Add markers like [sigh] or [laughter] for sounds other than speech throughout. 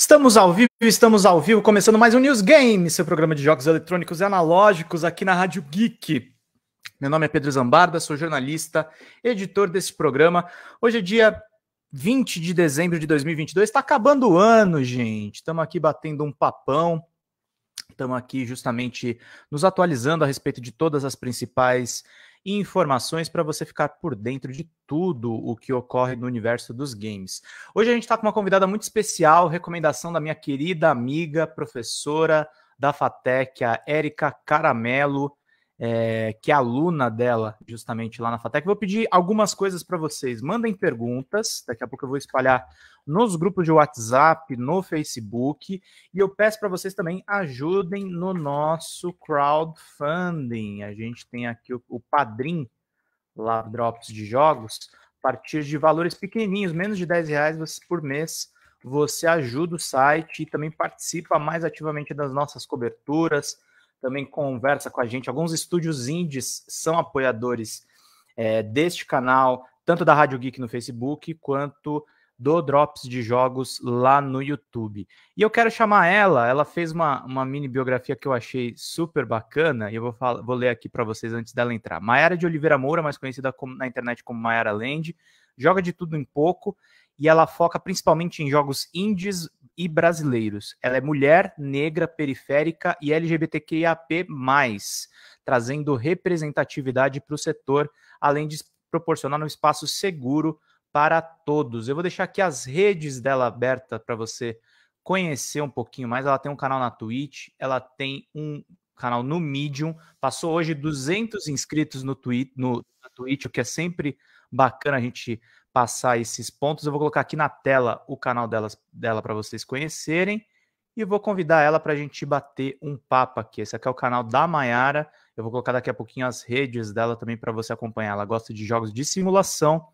Estamos ao vivo, estamos ao vivo, começando mais um News Game, seu programa de jogos eletrônicos e analógicos aqui na Rádio Geek. Meu nome é Pedro Zambarda, sou jornalista, editor desse programa. Hoje é dia 20 de dezembro de 2022, está acabando o ano, gente. Estamos aqui batendo um papão, estamos aqui justamente nos atualizando a respeito de todas as principais e informações para você ficar por dentro de tudo o que ocorre no universo dos games. Hoje a gente está com uma convidada muito especial, recomendação da minha querida amiga, professora da FATEC, a Érica Caramelo é, que é aluna dela, justamente lá na FATEC. Vou pedir algumas coisas para vocês. Mandem perguntas, daqui a pouco eu vou espalhar nos grupos de WhatsApp, no Facebook, e eu peço para vocês também ajudem no nosso crowdfunding. A gente tem aqui o, o Padrim, lá Drops de Jogos, a partir de valores pequenininhos, menos de 10 reais por mês, você ajuda o site e também participa mais ativamente das nossas coberturas, também conversa com a gente. Alguns estúdios indies são apoiadores é, deste canal, tanto da Rádio Geek no Facebook, quanto do Drops de Jogos lá no YouTube. E eu quero chamar ela, ela fez uma, uma mini biografia que eu achei super bacana, e eu vou, falar, vou ler aqui para vocês antes dela entrar. Maiara de Oliveira Moura, mais conhecida como, na internet como Maiara Land, joga de tudo em pouco e ela foca principalmente em jogos indies e brasileiros. Ela é mulher, negra, periférica e LGBTQIAP+, trazendo representatividade para o setor, além de proporcionar um espaço seguro para todos. Eu vou deixar aqui as redes dela aberta para você conhecer um pouquinho mais. Ela tem um canal na Twitch, ela tem um canal no Medium, passou hoje 200 inscritos no, tweet, no, no Twitch, o que é sempre bacana a gente passar esses pontos, eu vou colocar aqui na tela o canal delas, dela para vocês conhecerem e vou convidar ela para a gente bater um papo aqui. Esse aqui é o canal da Maiara. Eu vou colocar daqui a pouquinho as redes dela também para você acompanhar. Ela gosta de jogos de simulação,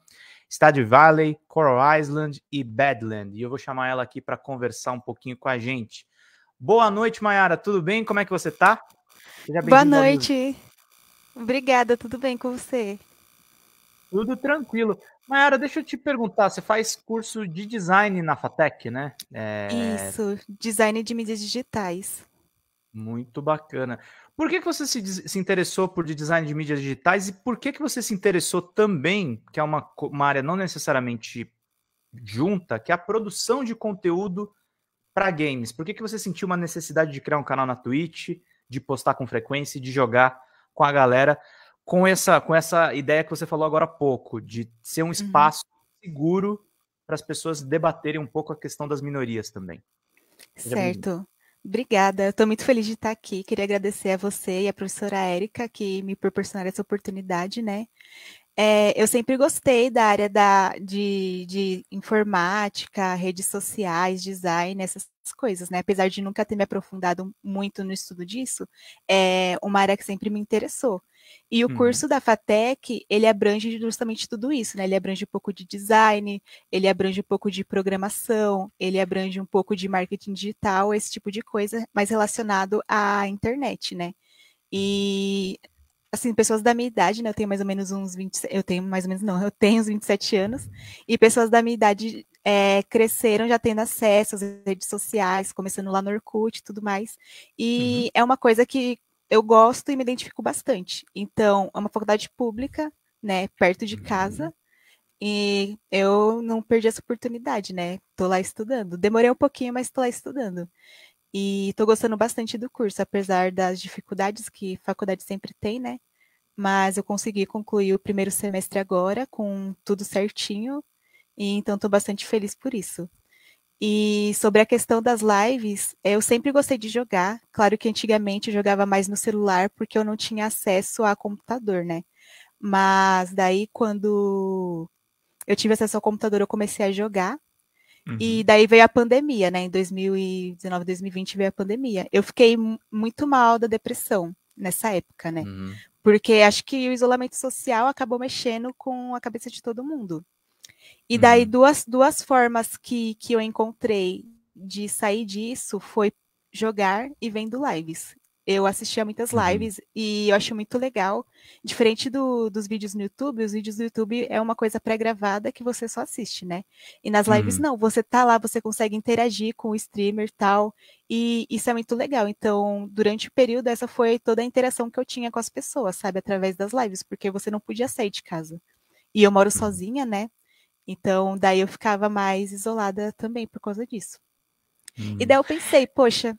Stardew Valley, Coral Island e Badland. E eu vou chamar ela aqui para conversar um pouquinho com a gente. Boa noite, Maiara. Tudo bem? Como é que você está? Boa noite. Obrigada, tudo bem com você? Tudo tranquilo. Mayara, deixa eu te perguntar, você faz curso de design na FATEC, né? É... Isso, design de mídias digitais. Muito bacana. Por que, que você se, se, interessou por design de mídias digitais e por que, que você se interessou também, que é uma, uma área não necessariamente junta, que é a produção de conteúdo para games? Por que, que você sentiu uma necessidade de criar um canal na Twitch, de postar com frequência e de jogar com a galera? com essa, com essa ideia que você falou agora há pouco, de ser um uhum. espaço uhum. seguro para as pessoas debaterem um pouco a questão das minorias também. certo. Obrigada, estou muito feliz de estar aqui. Queria agradecer a você e a professora Érica que me proporcionaram essa oportunidade, né? É, eu sempre gostei da área da, de, de, informática, redes sociais, design, essas coisas, né? Apesar de nunca ter me aprofundado muito no estudo disso, é uma área que sempre me interessou. E o hum. curso da FATEC, ele abrange justamente tudo isso, né? Ele abrange um pouco de design, ele abrange um pouco de programação, ele abrange um pouco de marketing digital, esse tipo de coisa, mais relacionado à internet, né? E assim, pessoas da minha idade, né? Eu tenho mais ou menos uns 27, eu tenho mais ou menos não, eu tenho uns 27 anos, e pessoas da minha idade é, cresceram já tendo acesso às redes sociais, começando lá no Orkut e tudo mais. E uhum. é uma coisa que eu gosto e me identifico bastante. Então, é uma faculdade pública, né, perto de casa, uhum. e eu não perdi essa oportunidade, né? Tô lá estudando. Demorei um pouquinho, mas tô lá estudando. E tô gostando bastante do curso, apesar das dificuldades que faculdade sempre tem, né? Mas eu consegui concluir o primeiro semestre agora com tudo certinho, e então tô bastante feliz por isso. E sobre a questão das lives, eh, eu sempre gostei de jogar. Claro que antigamente eu jogava mais no celular porque eu não tinha acesso a computador, né? Mas daí quando eu tive acesso ao computador, eu comecei a jogar. Uhum. E daí veio a pandemia, né? Em 2019, 2020 veio a pandemia. Eu fiquei muito mal da depressão nessa época, né? Uhum. Porque acho que o isolamento social acabou mexendo com a cabeça de todo mundo. E daí, uhum. duas, duas formas que, que eu encontrei de sair disso foi jogar e vendo lives. Eu assistia muitas uhum. lives uhum. e eu acho muito legal. Diferente do, dos vídeos no YouTube, os vídeos no YouTube é uma coisa pré-gravada que você só assiste, né? E nas lives uhum. não, você tá lá, você consegue interagir com o streamer tal, e isso é muito legal. Então, durante o período, essa foi toda a interação que eu tinha com as pessoas, sabe? Através das lives, porque você não podia sair de casa. E eu moro uhum. sozinha, né? Então, daí eu ficava mais isolada também por causa disso. Hum. E daí eu pensei, poxa,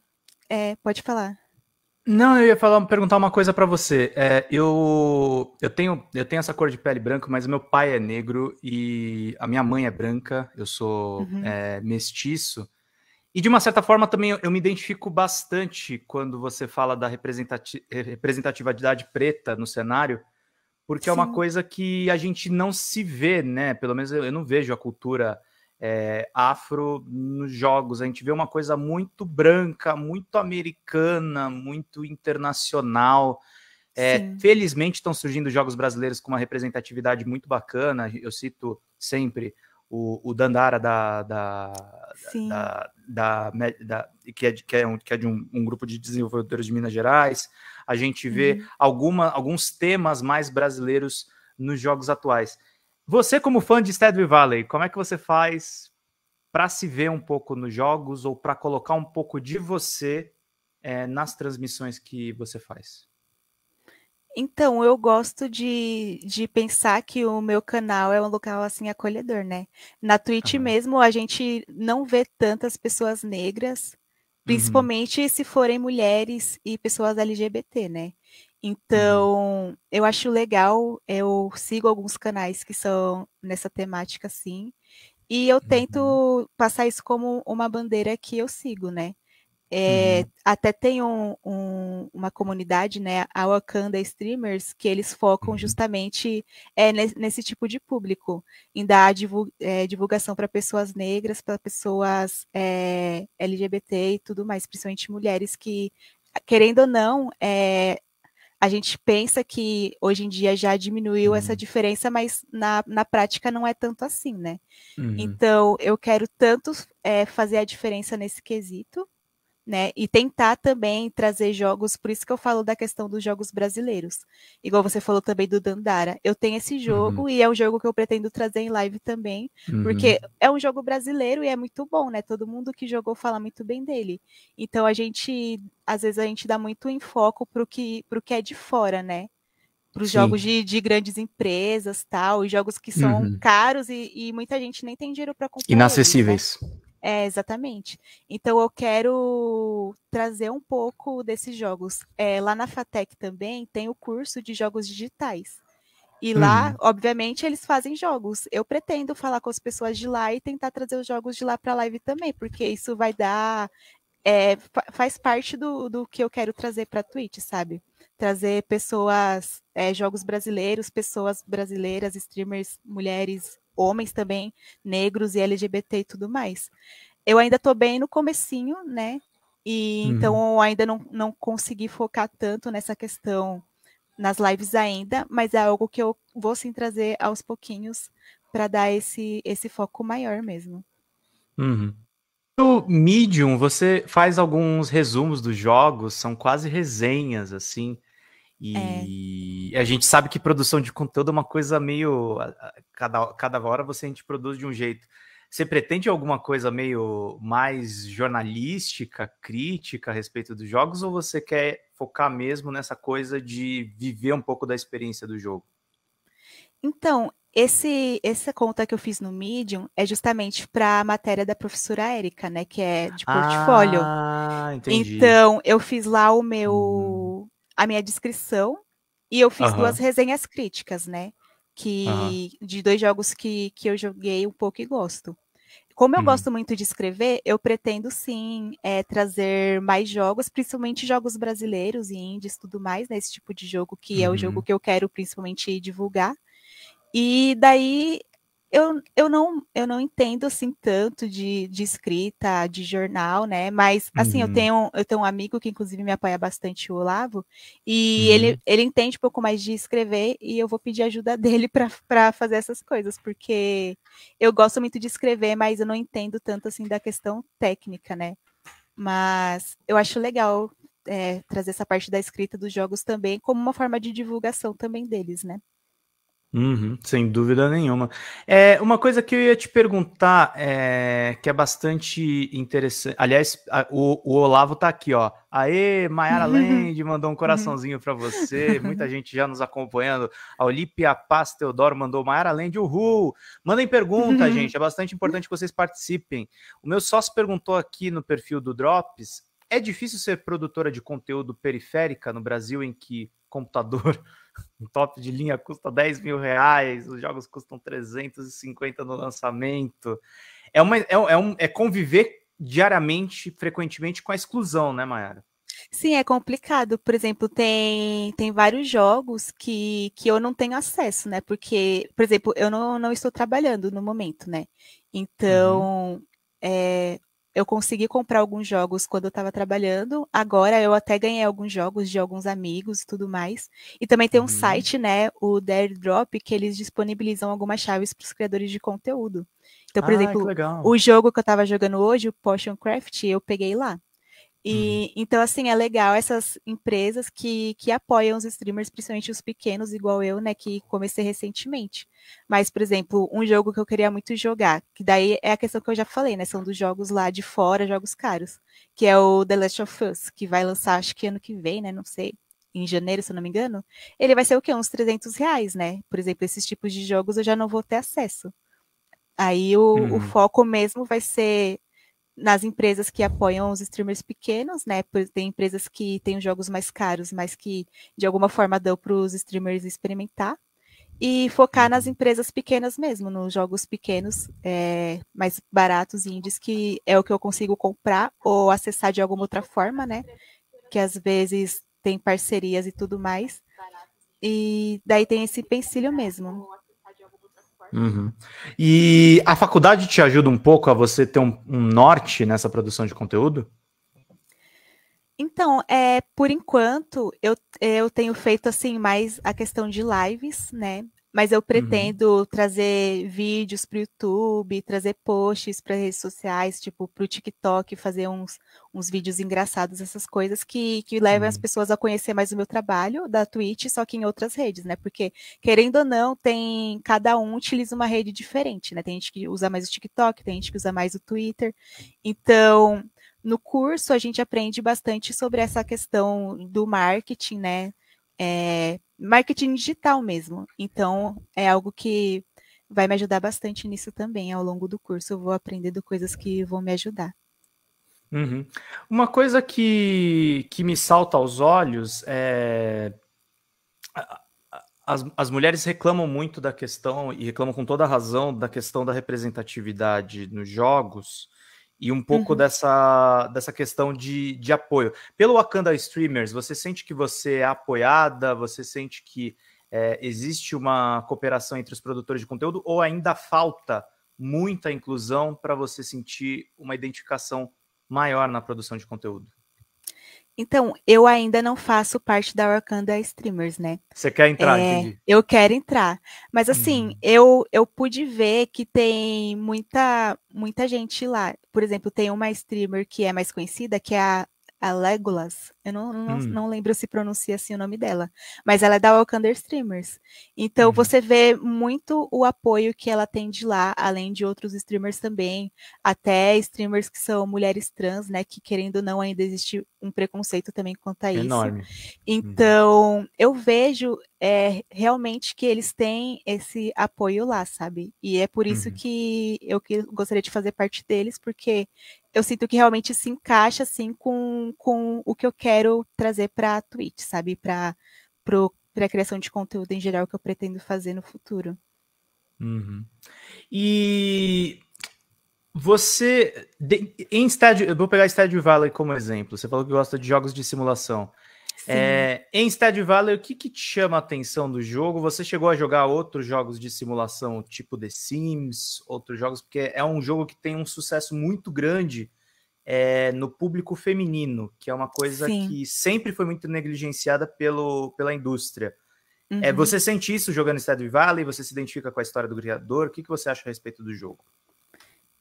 é, pode falar. Não, eu ia falar, perguntar uma coisa para você. É, eu, eu, tenho, eu tenho essa cor de pele branca, mas meu pai é negro e a minha mãe é branca, eu sou uhum. é, mestiço. E de uma certa forma também eu, eu me identifico bastante quando você fala da representatividade preta no cenário, porque Sim. é uma coisa que a gente não se vê, né? Pelo menos eu, eu não vejo a cultura é, afro nos jogos. A gente vê uma coisa muito branca, muito americana, muito internacional. É, felizmente estão surgindo jogos brasileiros com uma representatividade muito bacana. Eu cito sempre o, o Dandara da, da, da, da, que é de, que é um, que é de um, um grupo de desenvolvedores de Minas Gerais a gente vê uhum. alguma, alguns temas mais brasileiros nos jogos atuais. Você, como fã de Stardew Valley, como é que você faz para se ver um pouco nos jogos ou para colocar um pouco de você é, nas transmissões que você faz? Então, eu gosto de, de pensar que o meu canal é um local assim acolhedor, né? Na Twitch uhum. mesmo, a gente não vê tantas pessoas negras, Uhum. Principalmente uhum. se forem mulheres e pessoas LGBT, né? Uhum. Então, uhum. eu acho legal, eu sigo alguns canais que são nessa temática, assim, e eu tento uhum. passar isso como uma bandeira que eu sigo, né? É, uhum. Eh, até tem um, um, uma comunidade, né, a Wakanda Streamers, que eles focam uhum. justamente é, nesse, nesse, tipo de público, em dar divulg, é, divulgação para pessoas negras, para pessoas é, LGBT e tudo mais, principalmente mulheres que, querendo ou não, é, a gente pensa que hoje em dia já diminuiu uhum. essa diferença, mas na, na prática não é tanto assim, né? Uhum. Então, eu quero tanto é, fazer a diferença nesse quesito né? E tentar também trazer jogos, por isso que eu falo da questão dos jogos brasileiros. Igual você falou também do Dandara. Eu tenho esse uhum. jogo uhum. e é um jogo que eu pretendo trazer em live também, uhum. porque é um jogo brasileiro e é muito bom, né? Todo mundo que jogou fala muito bem dele. Então a gente, às vezes a gente dá muito enfoque pro que pro que é de fora, né? Para os jogos de, de, grandes empresas, tal, e jogos que são uhum. caros e, e, muita gente nem tem dinheiro para comprar. Inacessíveis. Eles, né? É, exatamente. Então eu quero trazer um pouco desses jogos. É, lá na FATEC também tem o curso de jogos digitais. E hum. lá, uhum. obviamente, eles fazem jogos. Eu pretendo falar com as pessoas de lá e tentar trazer os jogos de lá para a live também, porque isso vai dar. É, faz parte do, do que eu quero trazer para a Twitch, sabe? Trazer pessoas, é, jogos brasileiros, pessoas brasileiras, streamers, mulheres, homens também, negros e LGBT e tudo mais. Eu ainda estou bem no comecinho, né? E uhum. então ainda não, não consegui focar tanto nessa questão nas lives ainda, mas é algo que eu vou sim trazer aos pouquinhos para dar esse, esse foco maior mesmo. Uhum. No Medium, você faz alguns resumos dos jogos, são quase resenhas, assim. É. E é. a gente sabe que produção de conteúdo é uma coisa meio. Cada, cada hora você a gente produz de um jeito. Você pretende alguma coisa meio mais jornalística, crítica a respeito dos jogos, ou você quer focar mesmo nessa coisa de viver um pouco da experiência do jogo? Então, esse, essa conta que eu fiz no Medium é justamente para a matéria da professora Érica, né? Que é de ah, portfólio. Ah, entendi. Então, eu fiz lá o meu. Hum a minha descrição e eu fiz uhum. duas resenhas críticas, né? Que uhum. de dois jogos que, que eu joguei um pouco e gosto. Como eu uhum. gosto muito de escrever, eu pretendo sim é, trazer mais jogos, principalmente jogos brasileiros e indies, tudo mais, né? Esse tipo de jogo que é o jogo uhum. que eu quero principalmente divulgar. E daí eu, eu, não, eu não entendo assim tanto de, de escrita, de jornal, né? Mas assim, uhum. eu tenho eu tenho um amigo que inclusive me apoia bastante, o Olavo, e uhum. ele, ele entende um pouco mais de escrever e eu vou pedir ajuda [laughs] dele para fazer essas coisas, porque eu gosto muito de escrever, mas eu não entendo tanto assim da questão técnica, né? Mas eu acho legal é, trazer essa parte da escrita dos jogos também como uma forma de divulgação também deles, né? Uhum, sem dúvida nenhuma. É, uma coisa que eu ia te perguntar, é, que é bastante interessante. Aliás, a, o, o, Olavo tá aqui, ó. Aê, Mayara Lende [laughs] mandou um coraçãozinho para você. Muita gente já nos acompanhando. A Olímpia Paz Teodoro mandou Mayara Lende, uhul! Mandem pergunta, [laughs] gente. É bastante importante que vocês participem. O meu sócio perguntou aqui no perfil do Drops: é difícil ser produtora de conteúdo periférica no Brasil em que computador um top de linha custa 10 mil reais, os jogos custam 350 no lançamento. É, uma, é, é, um, é conviver diariamente, frequentemente, com a exclusão, né, Mayara? Sim, é complicado. Por exemplo, tem, tem vários jogos que, que eu não tenho acesso, né? Porque, por exemplo, eu não, não estou trabalhando no momento, né? Então, uhum. é, eu consegui comprar alguns jogos quando eu estava trabalhando. Agora eu até ganhei alguns jogos de alguns amigos e tudo mais. E também tem um uhum. site, né, o The Drop, que eles disponibilizam algumas chaves para os criadores de conteúdo. Então, por ah, exemplo, o jogo que eu estava jogando hoje, o Potion Craft, eu peguei lá. E, uhum. então, assim, é legal essas empresas que, que apoiam os streamers, principalmente os pequenos, igual eu, né, que comecei recentemente. Mas, por exemplo, um jogo que eu queria muito jogar, que daí é a questão que eu já falei, né, são dos jogos lá de fora, jogos caros, que é o The Last of Us, que vai lançar, acho que ano que vem, né, não sei, em janeiro, se eu não me engano, ele vai ser o quê? Uns 300 reais, né? Por exemplo, esses tipos de jogos eu já não vou ter acesso. Aí o, uhum. o foco mesmo vai ser nas empresas que apoiam os streamers pequenos, né? Tem empresas que têm jogos mais caros, mas que de alguma forma dão para os streamers experimentar. E focar nas uhum. empresas pequenas mesmo, nos jogos pequenos, é, mais baratos indies, que é o que eu consigo comprar ou acessar de alguma outra forma, né? Que às vezes tem parcerias e tudo mais. E daí tem esse pensilho mesmo. Uhum. E a faculdade te ajuda um pouco a você ter um, um norte nessa produção de conteúdo? Então, é, por enquanto, eu, eu tenho feito assim mais a questão de lives, né? mas eu uhum. pretendo uhum. trazer vídeos para o YouTube, trazer posts para redes sociais, tipo para o TikTok, fazer uns, uns vídeos engraçados, essas coisas que, que levam uhum. as pessoas a conhecer mais o meu trabalho da Twitch, só que em outras redes, né? Porque, querendo ou não, tem cada um utiliza uma rede diferente, né? Tem gente que usa mais o TikTok, tem gente que usa mais o Twitter. Então, no curso a gente aprende bastante sobre essa questão do marketing, né? É, marketing digital mesmo. Então, é algo que vai me ajudar bastante nisso também. Ao longo do curso, eu vou aprendendo coisas que vão me ajudar. Uhum. Uma coisa que, que me salta aos olhos é. As, as mulheres reclamam muito da questão, e reclamam com toda a razão, da questão da representatividade nos jogos, e um pouco uhum. dessa, dessa questão de, de apoio. Pelo Wakanda Streamers, você sente que você é apoiada? Você sente que é, existe uma cooperação entre os produtores de conteúdo? Ou ainda falta muita inclusão para você sentir uma identificação maior na produção de conteúdo? Então, eu ainda não faço parte da Wakanda Streamers, né? Você quer entrar, é, Eu quero entrar. Mas assim, uhum. eu, eu pude ver que tem muita, muita gente lá. Por exemplo, tem uma streamer que é mais conhecida, que é a a Legolas, eu não, não, hum. não, lembro se pronuncia assim o nome dela, mas ela é da Walkander Streamers. Então hum. você vê muito o apoio que ela tem de lá, além de outros streamers também, até streamers que são mulheres trans, né? Que querendo ou não, ainda existe um preconceito também quanto a isso. Enorme. Uhum. Então hum. eu vejo é, realmente que eles têm esse apoio lá, sabe? E é por isso uhum. que eu gostaria de fazer parte deles, porque eu sinto que realmente se encaixa assim com, com o que eu quero trazer para a Twitch, sabe? Para a criação de conteúdo em geral que eu pretendo fazer no futuro. Uhum. E você, de, em estádio, eu vou pegar Estádio Valley como exemplo. Você falou que gosta de jogos de simulação. É, em Stardew Valley, o que, que, te chama a atenção do jogo? Você chegou a jogar outros jogos de simulação, tipo The Sims, outros jogos, porque é um jogo que tem um sucesso muito grande é, no público feminino, que é uma coisa Sim. que sempre foi muito negligenciada pelo, pela indústria. É, uhum. É, você sente isso jogando Stardew Valley? Você se identifica com a história do criador? O que, que você acha a respeito do jogo?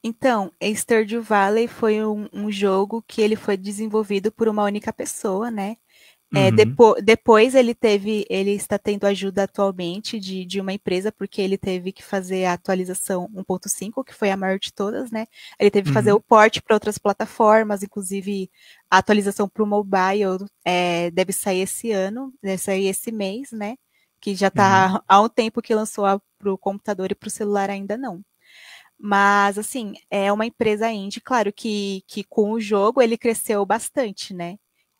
Então, Stardew Valley foi um, um jogo que ele foi desenvolvido por uma única pessoa, né? É, uhum. depo depois ele teve, ele está tendo ajuda atualmente de, de uma empresa, porque ele teve que fazer a atualização 1.5, que foi a maior de todas, né? Ele teve que uhum. fazer o porte para outras plataformas, inclusive a atualização para o mobile é, deve sair esse ano, deve sair esse mês, né? Que já está uhum. há um tempo que lançou para o computador e para o celular ainda não. Mas, assim, é uma empresa indie, claro que, que com o jogo ele cresceu bastante, né?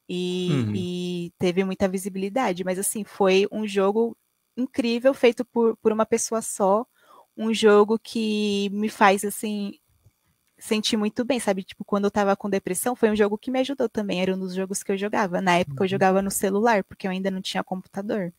E, uhum. e, teve muita visibilidade. Mas assim, foi um jogo incrível, feito por, por uma pessoa só, um jogo que me faz assim sentir muito bem, sabe? Tipo, quando eu tava com depressão, foi um jogo que me ajudou também, era um dos jogos que eu jogava. Na época uhum. eu jogava no celular, porque eu ainda não tinha computador.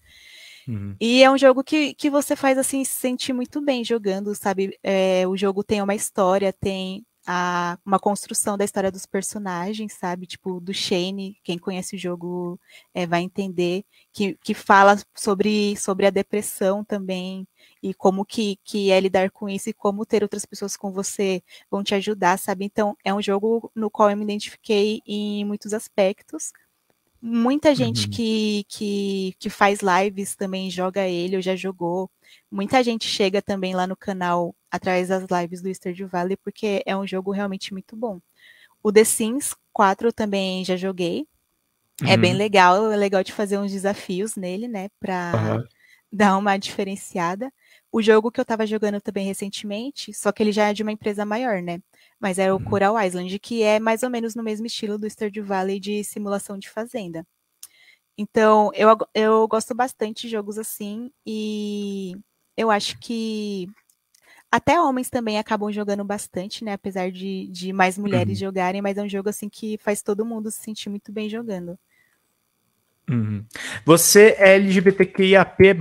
Uhum. E é um jogo que, que você faz assim se sentir muito bem jogando, sabe? É, o jogo tem uma história, tem a, uma construção da história dos personagens, sabe? Tipo, do Shane, quem conhece o jogo é, vai entender, que, que fala sobre, sobre a depressão também, e como que, que é lidar com isso, e como ter outras pessoas com você vão te ajudar, sabe? Então, é um jogo no qual eu me identifiquei em muitos aspectos, Muita gente uhum. que, que, que faz lives também joga ele, ou já jogou. Muita gente chega também lá no canal através das lives do Stardew Valley, porque é um jogo realmente muito bom. O The Sims 4 também já joguei. É bem uhum. legal, é legal de fazer uns desafios nele, né, para dar uma diferenciada. O jogo que eu estava jogando também recentemente, só que ele já é de uma empresa maior, né? mas era o uhum. Coral Island, que é mais ou menos no mesmo estilo do Stardew Valley de simulação de fazenda. Então, eu, eu gosto bastante de jogos assim, e eu acho que até homens também acabam jogando bastante, né? Apesar de, de mais mulheres uhum. jogarem, mas é um jogo assim que faz todo mundo se sentir muito bem jogando. Uhum. Você é LGBTQIAP+,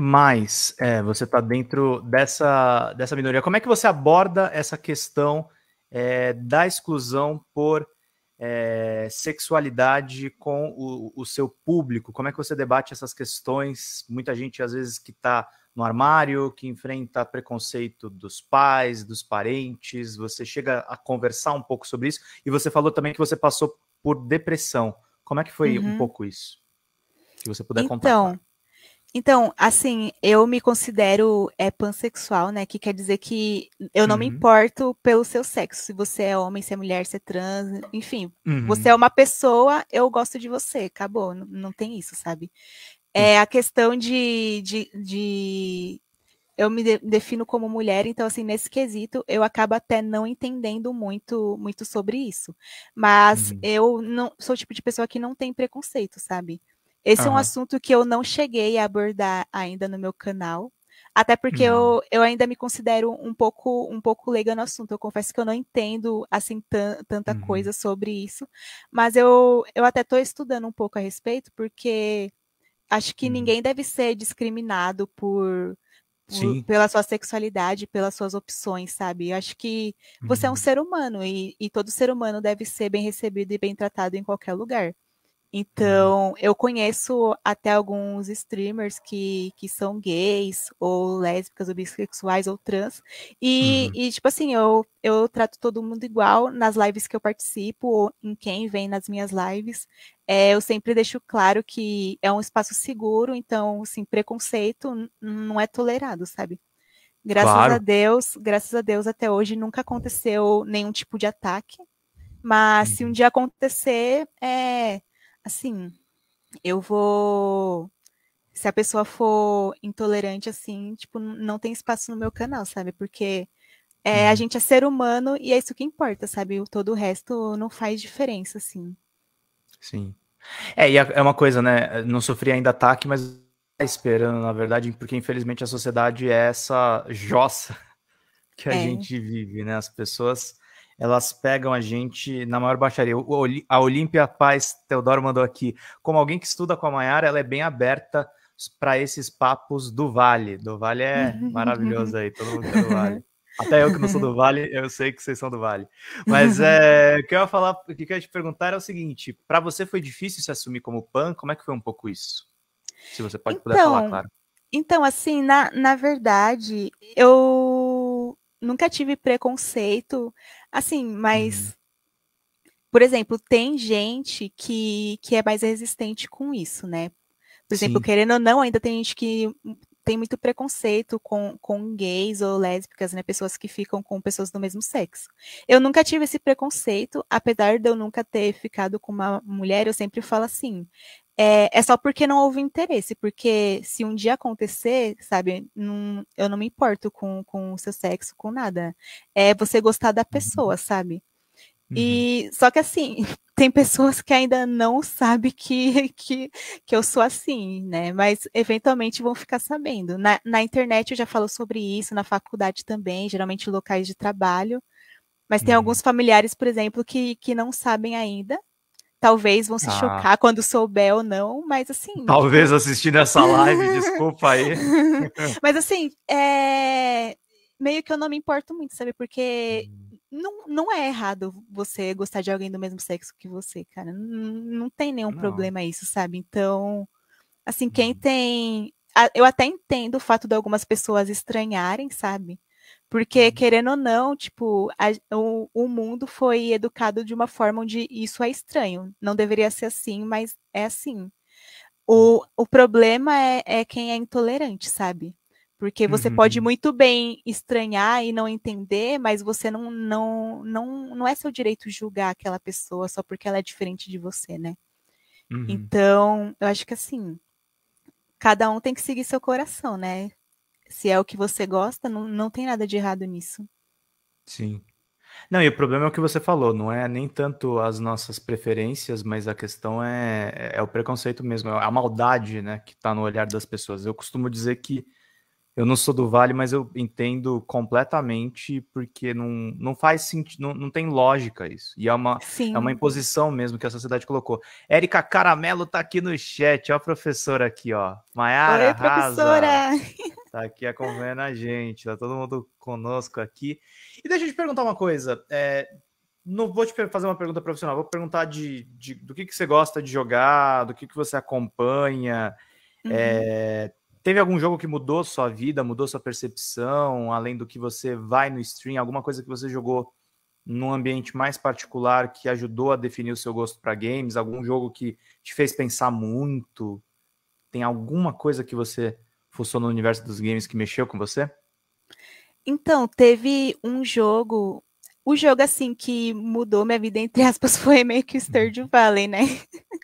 é, você está dentro dessa, dessa minoria. Como é que você aborda essa questão é, da exclusão por é, sexualidade com o, o, seu público? Como é que você debate essas questões? Muita gente, às vezes, que está no armário, que enfrenta preconceito dos pais, dos parentes, você chega a conversar um pouco sobre isso. E você falou também que você passou por depressão. Como é que foi uhum. um pouco isso? Se você puder então, contar. Então, então, assim, eu me considero é, pansexual, né? Que quer dizer que eu não uhum. me importo pelo seu sexo. Se você é homem, se é mulher, se é trans, enfim. Uhum. Você é uma pessoa, eu gosto de você. Acabou, não, não tem isso, sabe? É a questão de, de, de eu me de defino como mulher, então assim, nesse quesito, eu acabo até não entendendo muito muito sobre isso. Mas uhum. eu não sou o tipo de pessoa que não tem preconceito, sabe? Esse uhum. é um assunto que eu não cheguei a abordar ainda no meu canal, até porque uhum. eu, eu ainda me considero um pouco um pouco leiga no assunto. Eu confesso que eu não entendo assim tanta uhum. coisa sobre isso, mas eu, eu até estou estudando um pouco a respeito, porque acho que uhum. ninguém deve ser discriminado por, por pela sua sexualidade, pelas suas opções, sabe? Eu acho que você é um uhum. ser humano e, e todo ser humano deve ser bem recebido e bem tratado em qualquer lugar. Uhum. Então, eu conheço até alguns streamers que, que são gays, ou lésbicas, ou bissexuais, ou trans. E, uhum. e, tipo assim, eu, eu trato todo mundo igual nas lives que eu participo, ou em quem vem nas minhas lives. É, eu sempre deixo claro que é um espaço seguro, então, assim, preconceito não é tolerado, sabe? Graças claro. a Deus, graças a Deus, até hoje nunca aconteceu nenhum tipo de ataque. Mas uhum. se um uhum. dia acontecer, é assim, eu vou. Se a pessoa for intolerante, assim, tipo, não tem espaço no meu canal, sabe? Porque é, a uhum. gente é ser humano e é isso que importa, sabe? todo o resto não faz diferença, assim. Sim. É, e é uma coisa, né? Não sofri ainda ataque, mas tá esperando, na verdade, porque infelizmente a sociedade é essa jossa [laughs] que a é. gente vive, né? As pessoas elas pegam a gente na maior baixaria. A Olímpia Paz Teodoro mandou aqui. Como alguém que estuda com a Maiara, ela é bem aberta para esses papos do Vale. Do Vale é [laughs] maravilhoso aí, todo mundo é do Vale. [laughs] Até eu que não sou do Vale, eu sei que vocês são do Vale. Mas é, o que eu ia falar, o que eu ia te perguntar é o seguinte: para você foi difícil se assumir como pan? Como é que foi um pouco isso? Se você pode então, puder falar, então, claro. Então, assim, na, na verdade, eu nunca tive preconceito, assim, mas. Uhum. Por exemplo, tem gente que, que é mais resistente com isso, né? Por exemplo, Sim. querendo ou não, ainda tem gente que tem muito preconceito com, com gays ou lésbicas, né? Pessoas que ficam com pessoas do mesmo sexo. Eu nunca tive esse preconceito, apesar de eu nunca ter ficado com uma mulher, eu sempre falo assim: é, é só porque não houve interesse, porque se um dia acontecer, sabe, não, eu não me importo com, com o seu sexo, com nada. É você gostar da pessoa, sabe? Uhum. E só que assim, [laughs] tem pessoas que ainda não sabem que, que, que eu sou assim, né? Mas eventualmente vão ficar sabendo. Na, na internet eu já falo sobre isso, na faculdade também, geralmente locais de trabalho. Mas uhum. tem alguns familiares, por exemplo, que, que não sabem ainda, Talvez vão se ah. chocar quando souber ou não, mas assim. Talvez assistindo essa live, [laughs] desculpa aí. [laughs] mas assim, é... meio que eu não me importo muito, sabe? Porque hum. não, não é errado você gostar de alguém do mesmo sexo que você, cara. Não, não tem nenhum não. problema isso, sabe? Então, assim, quem uhum. tem. Eu até entendo o fato de algumas pessoas estranharem, sabe? Porque, uhum. querendo ou não, tipo, a, o, o mundo foi educado de uma forma onde isso é estranho. Não deveria ser assim, mas é assim. O, uhum. o problema é, é quem é intolerante, sabe? Porque você uhum. pode uhum. muito bem estranhar e não entender, mas você não, não, não, não é seu direito julgar aquela pessoa só porque ela é diferente de você, né? Uhum. Então, eu acho que assim, cada um tem que seguir seu coração, né? se é o que você gosta, não, não tem nada de errado nisso. Sim. Não, e o problema é o que você falou, não é nem tanto as nossas preferências, mas a questão é, é, é o preconceito mesmo, é a maldade né, que está no olhar das pessoas. Eu costumo dizer que eu não sou do Vale, mas eu entendo completamente, porque não, não faz sentido, não, não tem lógica isso. E é uma, Sim. é uma imposição mesmo que a sociedade colocou. Érica Caramelo tá aqui no chat, ó a professora aqui, ó. Maiara Oi, professora! Raza, [laughs] tá aqui acompanhando a gente, tá todo mundo conosco aqui. E deixa eu te perguntar uma coisa, é, não vou te fazer uma pergunta profissional, vou perguntar de, de do que, que você gosta de jogar, do que, que você acompanha, uhum. é Teve algum jogo que mudou sua vida, mudou sua percepção, além do que você vai no stream, alguma coisa que você jogou num ambiente mais particular que ajudou a definir o seu gosto para games, algum jogo que te fez pensar muito? Tem alguma coisa que você funcionou no universo dos games que mexeu com você? Então, teve um jogo o jogo, assim, que mudou minha vida, entre aspas, [laughs] foi meio que o Stardew uhum. Valley, né?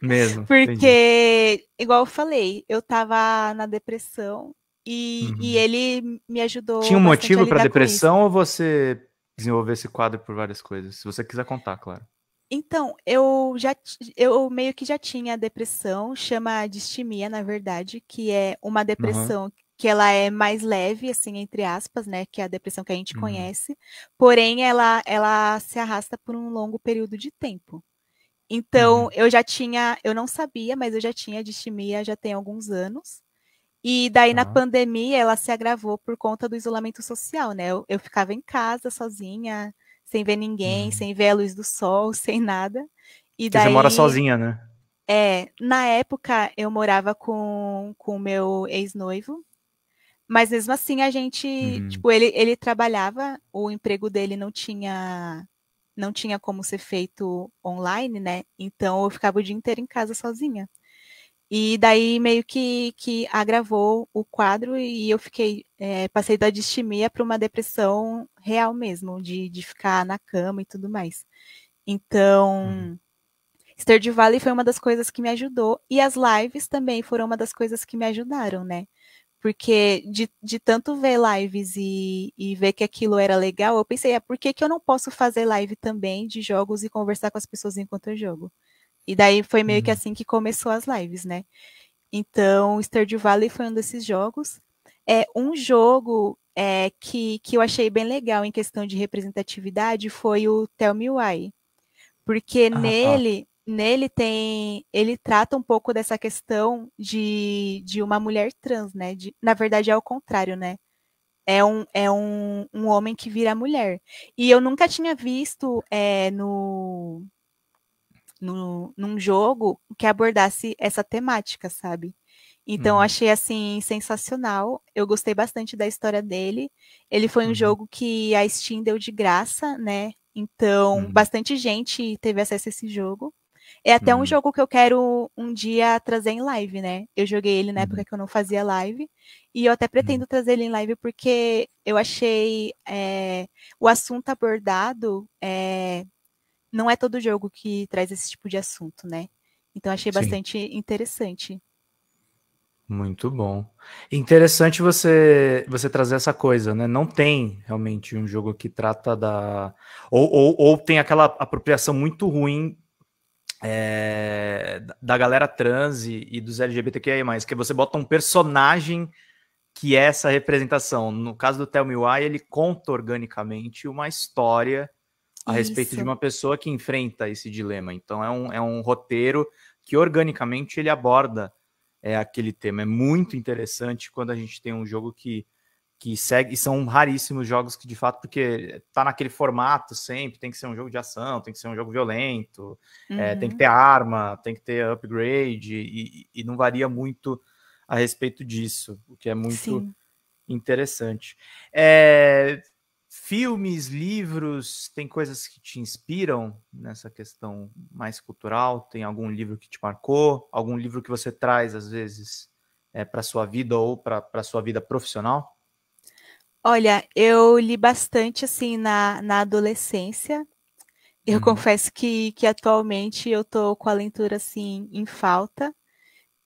Mesmo. Porque, entendi. igual eu falei, eu tava na depressão e, uhum. e ele me ajudou. Tinha um motivo para depressão ou você desenvolveu esse quadro por várias coisas? Se você quiser contar, claro. Então, eu já eu meio que já tinha depressão, chama distimia, na verdade, que é uma depressão uhum que ela é mais leve, assim, entre aspas, né, que é a depressão que a gente uhum. conhece, porém ela, ela se arrasta por um longo período de tempo. Então, uhum. eu já tinha, eu não sabia, mas eu já tinha distimia já tem alguns anos. E daí, na tá. pandemia, ela se agravou por conta do isolamento social, né? Eu, eu ficava em casa sozinha, sem ver ninguém, uhum. sem ver a luz do sol, [laughs] sem nada. E daí, Você mora sozinha, né? É, na época eu morava com o meu ex-noivo, mas mesmo assim a gente, uhum. tipo, ele, ele trabalhava, o emprego dele não tinha não tinha como ser feito online, né? Então eu ficava o dia inteiro em casa sozinha. E daí meio que, que agravou o quadro e eu fiquei, é, passei da distimia para uma depressão real mesmo, de, de ficar na cama e tudo mais. Então, uhum. Sturdy Valley foi uma das coisas que me ajudou e as lives também foram uma das coisas que me ajudaram, né? Porque de, de tanto ver lives e, e ver que aquilo era legal, eu pensei, é por que, que eu não posso fazer live também de jogos e conversar com as pessoas enquanto eu jogo? E daí foi meio uhum. que assim que começou as lives, né? Então, Stardew Valley foi um desses jogos. É um jogo é, que, que eu achei bem legal em questão de representatividade foi o Tell Me Why. Porque ah, tá. nele, nele tem. Ele trata um pouco dessa questão de, de uma mulher trans, né? De, na verdade, é o contrário, né? É, um, é um, um homem que vira mulher. E eu nunca tinha visto é, no, no, num jogo que abordasse essa temática, sabe? Então, eu uhum. achei assim sensacional. Eu gostei bastante da história dele. Ele foi um uhum. jogo que a Steam deu de graça, né? Então, uhum. bastante gente teve acesso a esse jogo. É até uhum. um hum. jogo que eu quero um dia trazer em live, né? Eu joguei ele na uhum. época que eu não fazia live. E eu até uhum. pretendo uhum. trazer ele em live porque eu achei é, o assunto abordado. É, não é todo jogo que traz esse tipo de assunto, né? Então achei Sim. bastante interessante. Muito bom. Interessante você você trazer essa coisa, né? Não tem realmente um jogo que trata da. Ou, ou, ou tem aquela apropriação muito ruim é, da galera trans e, e dos LGBTQIA, que você bota um personagem que é essa representação. No caso do Tell Me Why, ele conta organicamente uma história a Isso. respeito de uma pessoa que enfrenta esse dilema. Então é um, é um roteiro que organicamente ele aborda é, aquele tema. É muito interessante quando a gente tem um jogo que que segue, e são raríssimos jogos que de fato, porque tá naquele formato sempre, tem que ser um jogo de ação, tem que ser um jogo violento, uhum. é, tem que uhum. ter arma, tem que ter upgrade, e, e, não varia muito a respeito disso, o que é muito Sim. interessante. É, filmes, livros, tem coisas que te inspiram nessa questão mais cultural? Tem algum livro que te marcou? Algum livro que você traz, às vezes, é, para sua vida ou para sua vida profissional? Olha, eu li bastante assim na, na adolescência. Eu hum. confesso que, que atualmente eu tô com a leitura assim em falta.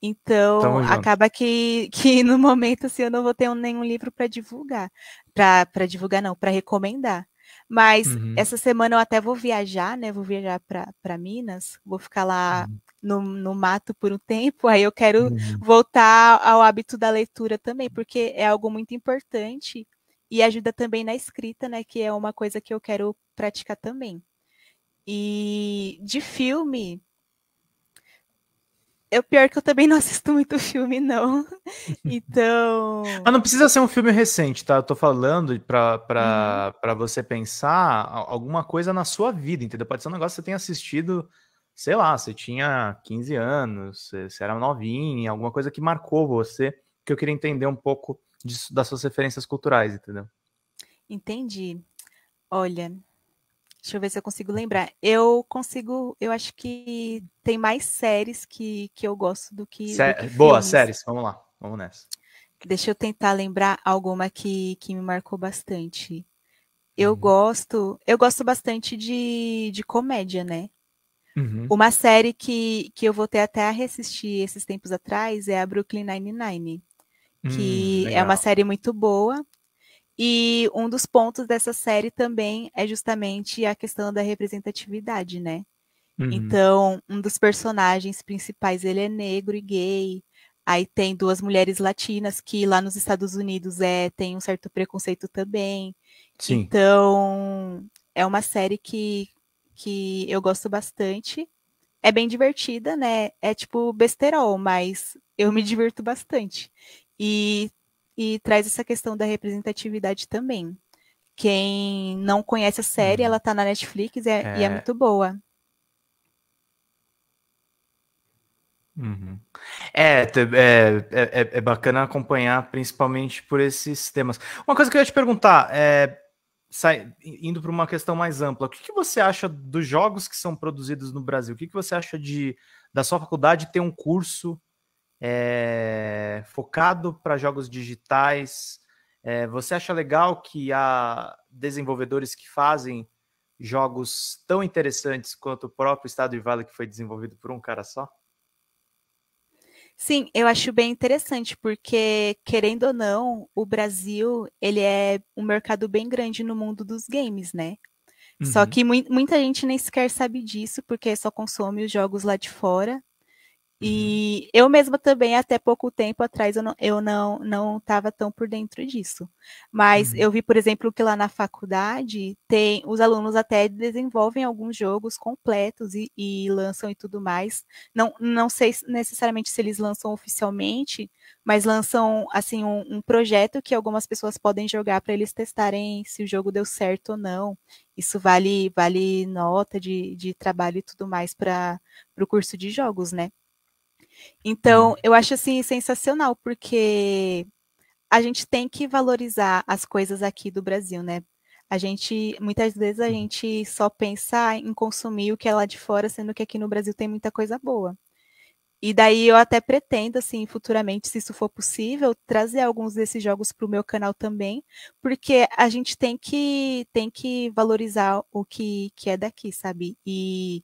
Então, acaba que, [laughs] que no momento assim, eu não vou ter nenhum livro para divulgar. Para divulgar, não, para recomendar. Mas uhum. essa semana eu até vou viajar, né? Vou viajar para Minas, vou ficar lá uhum. no, no mato por um tempo. [laughs] Aí eu quero uhum. voltar ao hábito da leitura também, porque é algo muito importante e ajuda também na escrita, né? Que é uma coisa que eu quero praticar também. E de filme. É o pior que eu também [laughs] não assisto muito filme, não. [laughs] Então. Mas ah, não precisa ser um filme recente, tá? Eu tô falando pra, pra, uhum. pra você pensar alguma coisa na sua vida, entendeu? Pode ser um negócio que você tenha assistido, sei lá, você tinha 15 anos, você, você era novinha, alguma coisa que marcou você, que eu queria entender um pouco de, das suas referências culturais, entendeu? Entendi. Olha, deixa eu ver se eu consigo lembrar. Eu consigo, eu acho que tem mais séries que, que eu gosto do que. Sé do que Boa, séries, vamos lá, vamos nessa. Deixa eu tentar lembrar alguma que, que me marcou bastante. Eu uhum. gosto, eu gosto bastante de, de comédia, né? Uhum. Uma série que, que eu voltei até a assistir esses tempos atrás é a Brooklyn Nine-Nine. Hum, que hum, é uma série muito boa. E um dos pontos dessa série também é justamente a questão da representatividade, né? Uhum. Então, um dos personagens principais ele é negro e gay. Aí tem duas mulheres latinas que lá nos Estados Unidos é tem um certo preconceito também. Sim. Então, é uma série que que eu gosto bastante. É bem divertida, né? É tipo besterol, mas eu me diverto bastante e, e traz essa questão da representatividade também. Quem não conhece a série, uhum. ela está na Netflix é, é... e é muito boa. Uhum. É, é, é, é, é, bacana acompanhar, principalmente por esses temas. Uma coisa que eu ia te perguntar, é, sai, indo para uma questão mais ampla, o que, que, você acha dos jogos que são produzidos no Brasil? O que, que você acha de da sua faculdade ter um curso é, focado para jogos digitais. É, você acha legal que há desenvolvedores que fazem jogos tão interessantes quanto o próprio Estado de Vale, que foi desenvolvido por um cara só? Sim, eu acho bem interessante, porque, querendo ou não, o Brasil ele é um mercado bem grande no mundo dos games, né? Uhum. Só que mu muita gente nem sequer sabe disso, porque só consome os jogos lá de fora, Uhum. E eu mesma também, até pouco tempo atrás, eu não eu não, não tava tão por dentro disso. Mas uhum. eu vi, por exemplo, que lá na faculdade tem os alunos até desenvolvem alguns jogos completos e, e lançam e tudo mais. Não, não sei necessariamente se eles lançam oficialmente, mas lançam assim um, um projeto que algumas pessoas podem jogar para eles testarem se o jogo deu certo ou não. Isso vale vale nota de, de trabalho e tudo mais para o curso de jogos, né? Então, hum. eu acho assim sensacional, porque a gente tem que valorizar as coisas aqui do Brasil, né? A gente, muitas vezes, a gente só pensa em consumir o que é lá de fora, sendo que aqui no Brasil tem muita coisa boa. E daí eu até pretendo, assim, futuramente, se isso for possível, trazer alguns desses jogos para o meu canal também, porque a gente tem que tem que valorizar o que, que é daqui, sabe? E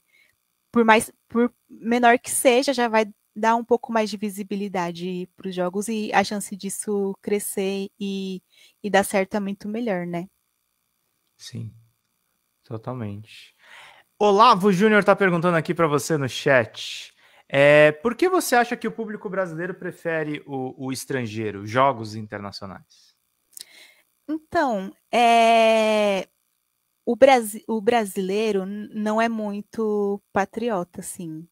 por mais por menor que seja, já vai dar um pouco mais de visibilidade para os jogos e a chance disso crescer e, e dar certo é muito melhor, né? Sim, totalmente. Olavo Júnior está perguntando aqui para você no chat. É, por que você acha que o público brasileiro prefere o, o estrangeiro, jogos internacionais? Então, é, o, Brasi o brasileiro não é muito patriota, assim.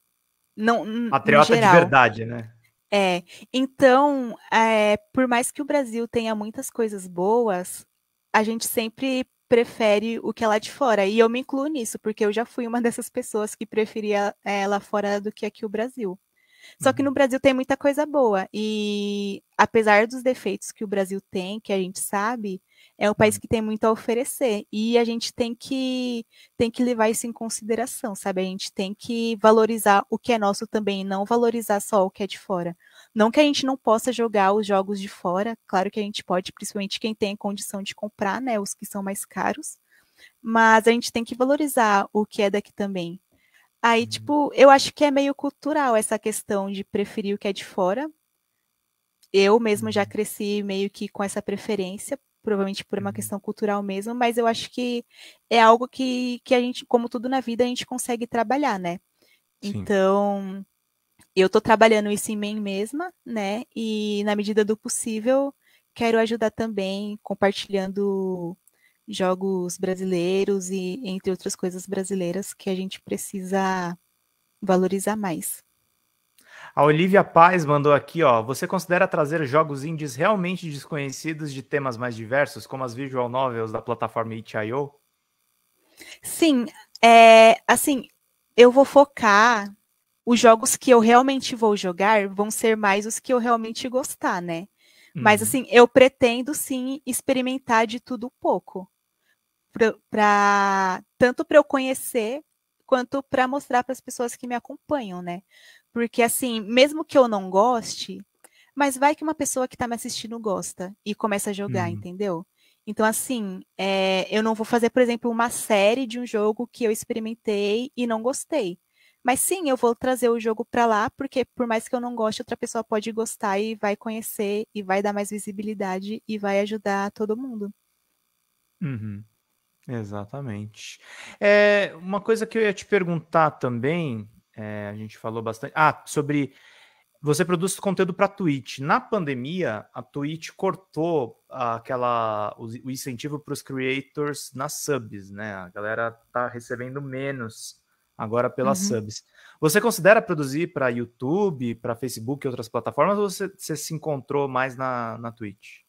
Não, Patriota de verdade, né? É. Então, é, por mais que o Brasil tenha muitas coisas boas, a gente sempre prefere o que é lá de fora. E eu me incluo nisso, porque eu já fui uma dessas pessoas que preferia é, lá fora do que aqui o Brasil. Só que uhum. no Brasil tem muita coisa boa. E apesar dos defeitos que o Brasil tem, que a gente sabe, é um país hum. que tem muito a oferecer e a gente tem que tem que levar isso em consideração, sabe? A gente tem que valorizar o que é nosso também, não valorizar só o que é de fora. Não que a gente não possa jogar os jogos de fora, claro que a gente pode, principalmente quem tem a condição de comprar, né, os que são mais caros, mas a gente tem que valorizar o que é daqui também. Aí, uhum. tipo, eu acho que é meio cultural essa questão de preferir o que é de fora. Eu mesma já uhum. cresci meio que com essa preferência provavelmente por uma uhum. questão cultural mesmo, mas eu acho que é algo que, que a gente, como tudo na vida, a gente consegue trabalhar, né? Sim. Então, eu estou trabalhando isso em mim mesma, né? E na medida do possível, quero ajudar também compartilhando jogos brasileiros e entre outras coisas brasileiras que a gente precisa valorizar mais. A Olivia Paz mandou aqui, ó. Você considera trazer jogos indies realmente desconhecidos de temas mais diversos, como as visual novels da plataforma itch.io? Sim, é, assim, eu vou focar os jogos que eu realmente vou jogar vão ser mais os que eu realmente gostar, né? Uhum. Mas assim, eu pretendo sim experimentar de tudo um pouco. Pra, pra tanto para eu conhecer quanto para mostrar para as pessoas que me acompanham, né? Porque, assim, mesmo que eu não goste, mas vai que uma pessoa que está me assistindo gosta e começa a jogar, uhum. entendeu? Então, assim, é, eu não vou fazer, por exemplo, uma série de um jogo que eu experimentei e não gostei. Mas sim, eu vou trazer o jogo para lá, porque por mais que eu não goste, outra pessoa pode gostar e vai conhecer, e vai dar mais visibilidade e vai ajudar todo mundo. Uhum. Exatamente. É, uma coisa que eu ia te perguntar também, é, a gente falou bastante. Ah, sobre. Você produz conteúdo para Twitch. Na pandemia, a Twitch cortou aquela o, incentivo para os creators nas subs, né? A galera tá recebendo menos agora pelas uhum. subs. Você considera produzir para YouTube, para Facebook e outras plataformas ou você, você se encontrou mais na, na Twitch?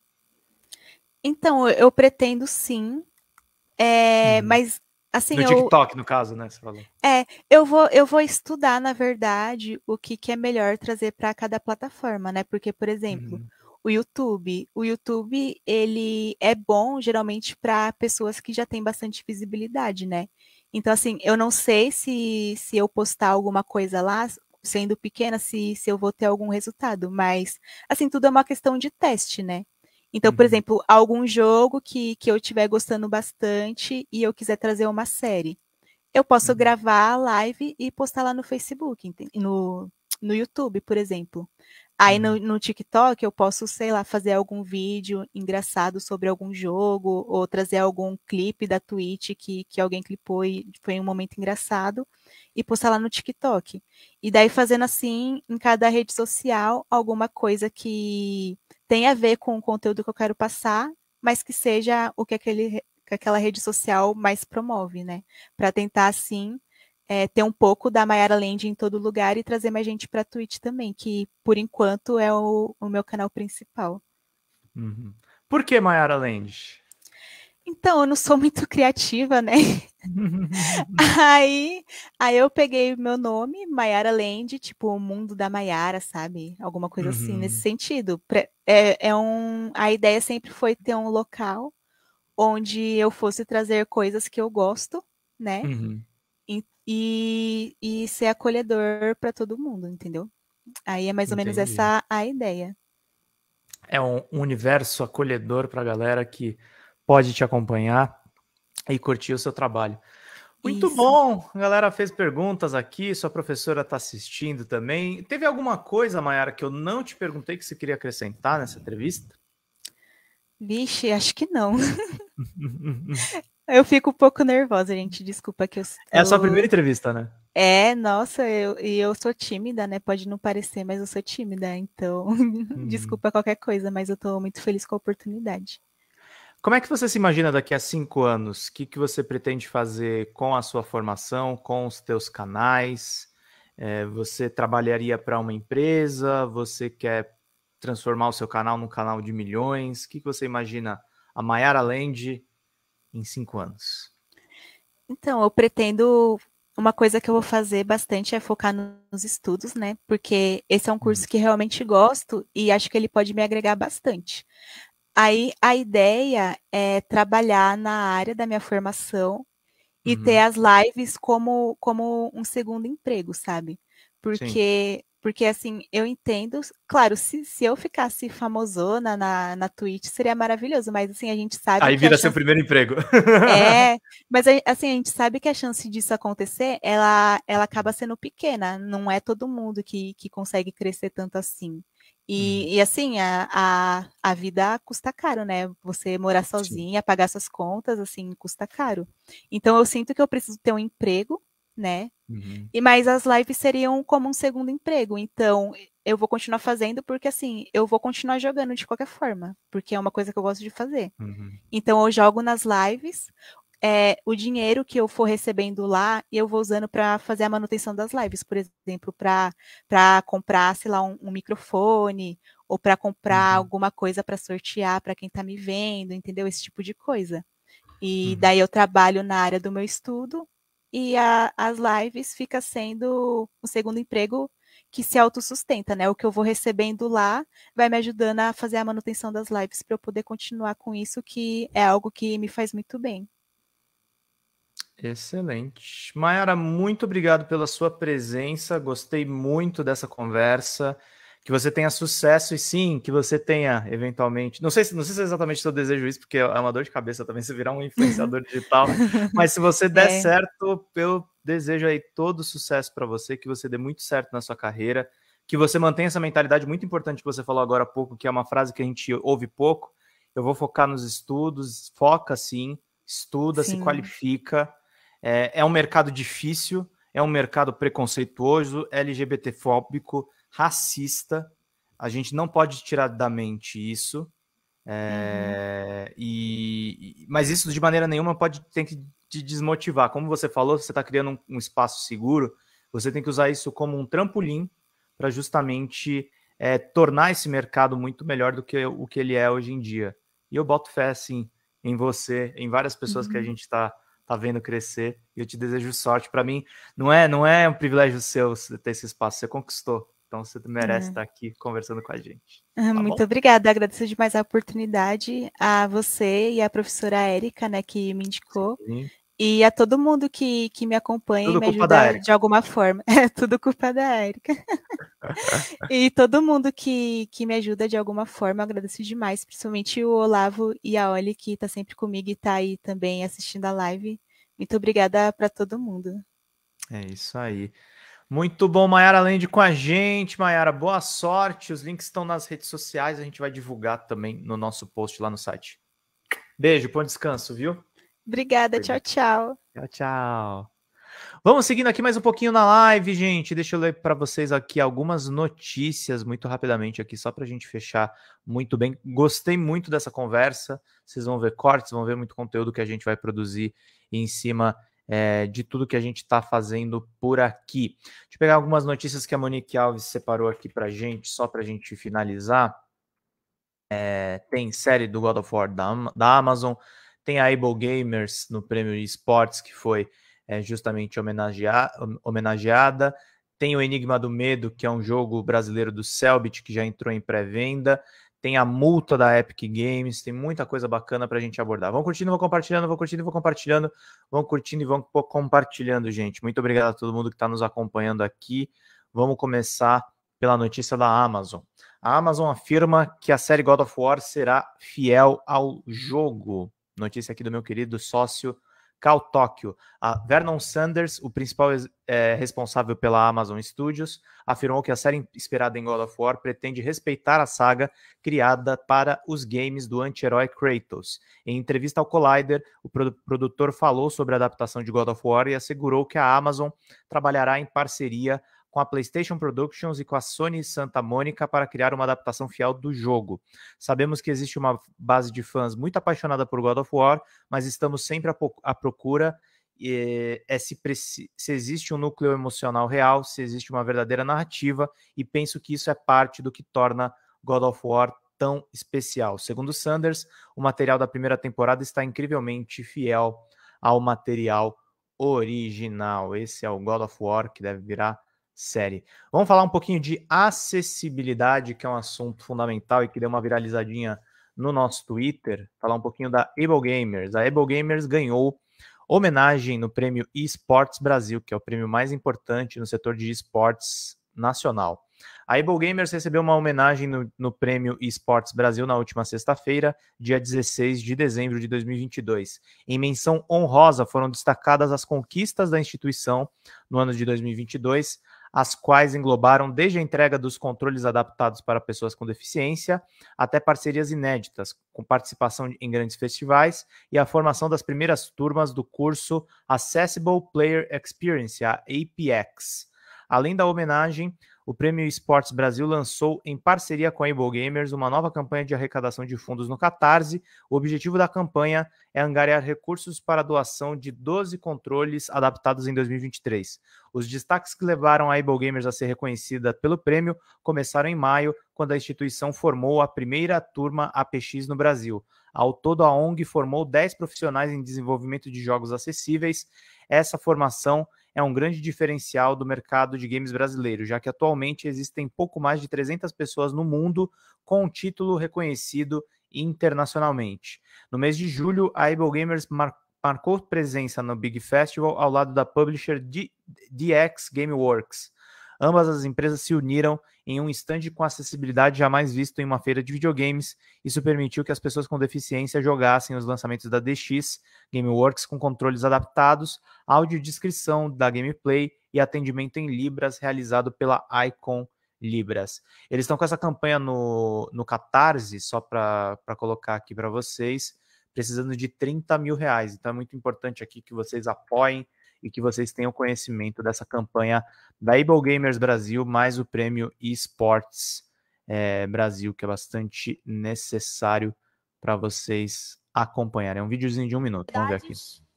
Então, eu pretendo sim, é, hum. mas Assim, no eu, TikTok, no caso, né? Você falou. É, eu vou, eu vou estudar, na verdade, o que, que é melhor trazer para cada plataforma, né? Porque, por exemplo, uhum. o YouTube. O YouTube, ele é bom, geralmente, para pessoas que já têm bastante visibilidade, né? Então, assim, eu não sei se, se eu postar alguma coisa lá, sendo pequena, se, se eu vou ter algum resultado, mas, assim, tudo é uma questão de teste, né? Então, por uhum. exemplo, algum jogo que, que eu estiver gostando bastante e eu quiser trazer uma série, eu posso uhum. gravar a live e postar lá no Facebook, no, no YouTube, por exemplo. Aí uhum. no, no, TikTok eu posso, sei lá, fazer algum vídeo engraçado sobre algum jogo, ou trazer algum clipe da Twitch que, que alguém clipou e foi um momento engraçado, e postar lá no TikTok. E daí fazendo assim, em cada rede social, alguma coisa que tenha a ver com o conteúdo que eu quero passar, mas que seja o que, aquele, que aquela rede social mais promove, né? Para tentar, assim, é, ter um pouco da Mayara Land em todo lugar e trazer mais gente para Twitch também, que por enquanto é o, o meu canal principal. Uhum. Por que Mayara Land? Então, eu não sou muito criativa, né? [laughs] aí, aí eu peguei meu nome, Mayara Land, tipo, o mundo da Mayara, sabe? Alguma coisa uhum. assim, nesse uhum. sentido. É, é um, a ideia sempre foi ter um local onde eu fosse trazer coisas que eu gosto, né? Uhum e, e ser acolhedor para todo mundo, entendeu? Aí é mais ou Entendi. menos essa a ideia. É um universo acolhedor para a galera que pode te acompanhar e curtir o seu trabalho. Muito Isso. bom! A galera fez perguntas aqui, sua professora está assistindo também. Teve alguma coisa, Mayara, que eu não te perguntei que você queria acrescentar nessa entrevista? Vixe, acho que não. [laughs] Eu fico um pouco nervosa, gente. Desculpa que eu. É a sua primeira entrevista, né? É, nossa, eu, e eu sou tímida, né? Pode não parecer, mas eu sou tímida, então [laughs] uhum. desculpa qualquer coisa, mas eu tô muito feliz com a oportunidade. Como é que você se imagina daqui a cinco anos? O que, que você pretende fazer com a sua formação, com os teus canais? É, você trabalharia para uma empresa? Você quer transformar o seu canal num canal de milhões? O que, que você imagina a Mayara Land em cinco anos? Então, eu pretendo. Uma coisa que eu vou fazer bastante é focar nos estudos, né? Porque esse é um curso uhum. que realmente gosto e acho que ele pode me agregar bastante. Aí a ideia é trabalhar na área da minha formação e uhum. ter as lives como, como um segundo emprego, sabe? Porque Sim. Porque, assim, eu entendo. Claro, se, se eu ficasse famosona na, na Twitch, seria maravilhoso, mas, assim, a gente sabe. Aí vira chance... seu primeiro emprego. É, [laughs] mas, assim, a gente sabe que a chance disso acontecer, ela, ela acaba sendo pequena. Não é todo mundo que, que consegue crescer tanto assim. E, uhum. e, assim, a, a, a, vida custa caro, né? Você morar sozinha, pagar suas contas, assim, custa caro. Então eu sinto que eu preciso ter um emprego né? Uhum. E mas as lives seriam como um segundo emprego, então eu vou continuar fazendo porque assim, eu vou continuar jogando de qualquer forma, porque é uma coisa que eu gosto de fazer. Uhum. Então eu jogo nas lives, é, o dinheiro que eu for recebendo lá, eu vou usando para fazer a manutenção das lives, por exemplo, para comprar, sei lá, um, um microfone ou para comprar uhum. alguma coisa para sortear para quem está me vendo, entendeu? Esse tipo de coisa. E uhum. daí eu trabalho na área do meu estudo e a, as lives fica sendo um segundo emprego que se autossustenta, né? O que eu vou recebendo lá vai me ajudando a fazer a manutenção das lives para eu poder continuar com isso, que é algo que me faz muito bem. Excelente. Mayara, muito obrigado pela sua presença. Gostei muito dessa conversa que você tenha sucesso e sim, que você tenha eventualmente. Não sei, não sei se é exatamente seu desejo isso, porque é uma dor de cabeça também se virar um [laughs] influenciador digital, mas se você der é. certo, eu desejo aí todo sucesso para você, que você dê muito certo na sua carreira, que você mantenha essa mentalidade muito importante que você falou agora há pouco, que é uma frase que a gente ouve pouco. Eu vou focar nos estudos, foca sim, estuda, sim. se qualifica. É, é um mercado difícil, é um mercado preconceituoso, LGBTfóbico fóbico racista. A gente não pode tirar da mente isso. É, uhum. e, mas isso de maneira nenhuma pode ter que te desmotivar. Como você falou, você está criando um, um, espaço seguro, você tem que usar isso como um trampolim para justamente é, tornar esse mercado muito melhor do que o que ele é hoje em dia. E eu boto fé assim em você, em várias pessoas uhum. que a uhum. gente está tá vendo crescer. E eu te desejo sorte. Para mim, não é não é um privilégio seu ter esse espaço, você conquistou. Então você merece é. estar aqui conversando com a gente. Ah, tá Muito bom? obrigada, agradeço demais a oportunidade a você e a professora Érica, né, que me indicou. Sim. E a todo mundo que, que me acompanha tudo e me ajuda de alguma forma. [laughs] É tudo culpa da Érica. [laughs] e todo mundo que, que me ajuda de alguma forma, eu agradeço demais, principalmente o Olavo e a Oli, que está sempre comigo e está aí também assistindo a live. Muito obrigada para todo mundo. É isso aí. Muito bom, Mayara Land com a gente. Mayara, boa sorte. Os links estão nas redes sociais, a gente vai divulgar também no nosso post lá no site. Beijo, bom descanso, viu? Obrigada, tchau, tchau. Tchau, tchau. Vamos seguindo aqui mais um pouquinho na live, gente. Deixa eu ler para vocês aqui algumas notícias muito rapidamente aqui, só para a gente fechar muito bem. Gostei muito dessa conversa. Vocês vão ver cortes, vão ver muito conteúdo que a gente vai produzir em cima é, de tudo que a gente está fazendo por aqui. Deixa eu pegar algumas notícias que a Monique Alves separou aqui para gente, só para a gente finalizar. É, tem série do God of War da, da Amazon, tem a Able Gamers no prêmio Esportes, que foi é, justamente homenagea homenageada. Tem o Enigma do Medo, que é um jogo brasileiro do Selbit, que já entrou em pré-venda tem a multa da Epic Games, tem muita coisa bacana para a gente abordar. Vão curtindo, vão compartilhando, vão curtindo, vão compartilhando, vão curtindo e vão compartilhando, gente. Muito obrigado a todo mundo que está nos acompanhando aqui. Vamos começar pela notícia da Amazon. A Amazon afirma que a série God of War será fiel ao jogo. Notícia aqui do meu querido sócio Cal Tóquio. A Vernon Sanders, o principal é, responsável pela Amazon Studios, afirmou que a série inspirada em God of War pretende respeitar a saga criada para os games do anti-herói Kratos. Em entrevista ao Collider, o produtor falou sobre a adaptação de God of War e assegurou que a Amazon trabalhará em parceria com a PlayStation Productions e com a Sony Santa Mônica para criar uma adaptação fiel do jogo. Sabemos que existe uma base de fãs muito apaixonada por God of War, mas estamos sempre à procura é se, se, existe um núcleo emocional real, se existe uma verdadeira narrativa, e penso que isso é parte do que torna God of War tão especial. Segundo Sanders, o material da primeira temporada está incrivelmente fiel ao material original. Esse é o God of War que deve virar série. Vamos falar um pouquinho de acessibilidade, que é um assunto fundamental e que deu uma viralizadinha no nosso Twitter. Falar um pouquinho da Able Gamers. A Able Gamers ganhou homenagem no prêmio Esports Brasil, que é o prêmio mais importante no setor de esportes nacional. A Able Gamers recebeu uma homenagem no, no prêmio Esports Brasil na última sexta-feira, dia 16 de dezembro de 2022. Em menção honrosa foram destacadas as conquistas da instituição no ano de 2022, as quais englobaram desde a entrega dos controles adaptados para pessoas com deficiência até parcerias inéditas, com participação em grandes festivais e a formação das primeiras turmas do curso Accessible Player Experience, a APX. Além da homenagem, o Prêmio Esportes Brasil lançou, em parceria com a Able Gamers, uma nova campanha de arrecadação de fundos no Catarse. O objetivo da campanha é angariar recursos para a doação de 12 controles adaptados em 2023. Os destaques que levaram a Able Gamers a ser reconhecida pelo prêmio começaram em maio, quando a instituição formou a primeira turma APX no Brasil. Ao todo, a ONG formou 10 profissionais em desenvolvimento de jogos acessíveis. Essa formação é um grande diferencial do mercado de games brasileiro, já que atualmente existem pouco mais de 300 pessoas no mundo com o um título reconhecido internacionalmente. No mês de julho, a Able Gamers mar marcou presença no Big Festival ao lado da publisher D DX Gameworks Ambas as empresas se uniram em um stand com acessibilidade jamais visto em uma feira de videogames. Isso permitiu que as pessoas com deficiência jogassem os lançamentos da DX, Gameworks com controles adaptados, áudio descrição da gameplay e atendimento em Libras realizado pela Icon Libras. Eles estão com essa campanha no, no Catarse, só para colocar aqui para vocês, precisando de 30 mil reais. Então é muito importante aqui que vocês apoiem e que vocês tenham conhecimento dessa campanha da Able Gamers Brasil, mais o prêmio Esports é, Brasil, que é bastante necessário para vocês acompanharem. É um videozinho de um minuto, vamos ver aqui.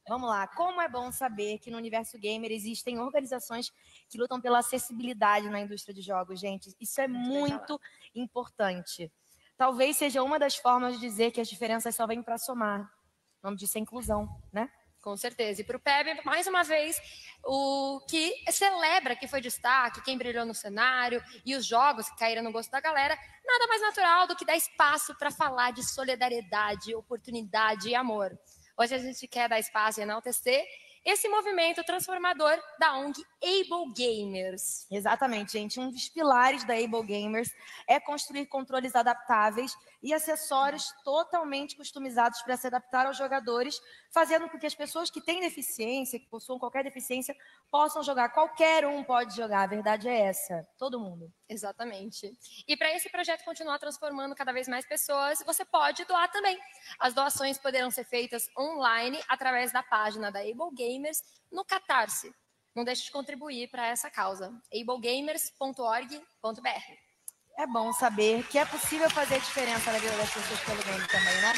Vamos lá. Como é bom saber que no universo gamer existem organizações que lutam pela acessibilidade na indústria de jogos, gente. Isso é muito importante. Talvez seja uma das formas de dizer que as diferenças só vêm para somar. O nome disso é inclusão, né? Com certeza. E para o PEB, mais uma vez, o que celebra que foi destaque, quem brilhou no cenário e os jogos que caíram no gosto da galera, nada mais natural do que dar espaço para falar de solidariedade, oportunidade e amor. Hoje a gente quer dar espaço e enaltecer esse movimento transformador da ONG Able Gamers. Exatamente, gente. Um dos pilares da Able Gamers é construir controles adaptáveis e acessórios totalmente customizados para se adaptar aos jogadores, fazendo com que as pessoas que têm deficiência, que possuam qualquer deficiência, possam jogar. Qualquer um pode jogar, a verdade é essa. Todo mundo. Exatamente. E para esse projeto continuar transformando cada vez mais pessoas, você pode doar também. As doações poderão ser feitas online através da página da Able Gamers no Catarse. Não deixe de contribuir para essa causa. ablegamers.org.br é bom saber que é possível fazer diferença na vida das pessoas pelo game também, né?